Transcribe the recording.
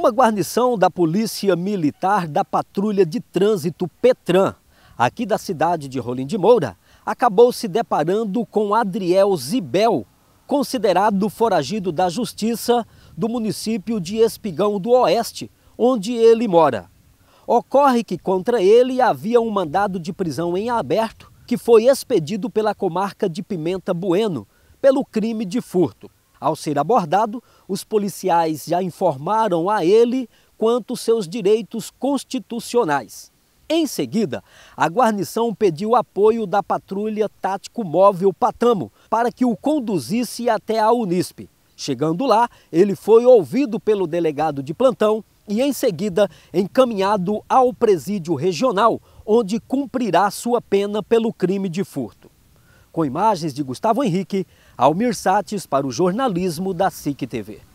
Uma guarnição da Polícia Militar da Patrulha de Trânsito Petran, aqui da cidade de Rolim de Moura, acabou se deparando com Adriel Zibel, considerado foragido da Justiça do município de Espigão do Oeste, onde ele mora. Ocorre que contra ele havia um mandado de prisão em aberto que foi expedido pela comarca de Pimenta Bueno pelo crime de furto. Ao ser abordado, os policiais já informaram a ele quanto seus direitos constitucionais. Em seguida, a guarnição pediu apoio da patrulha tático móvel Patamo para que o conduzisse até a Unisp. Chegando lá, ele foi ouvido pelo delegado de plantão e, em seguida, encaminhado ao presídio regional, onde cumprirá sua pena pelo crime de furto com imagens de Gustavo Henrique, Almir Sates para o jornalismo da SIC TV.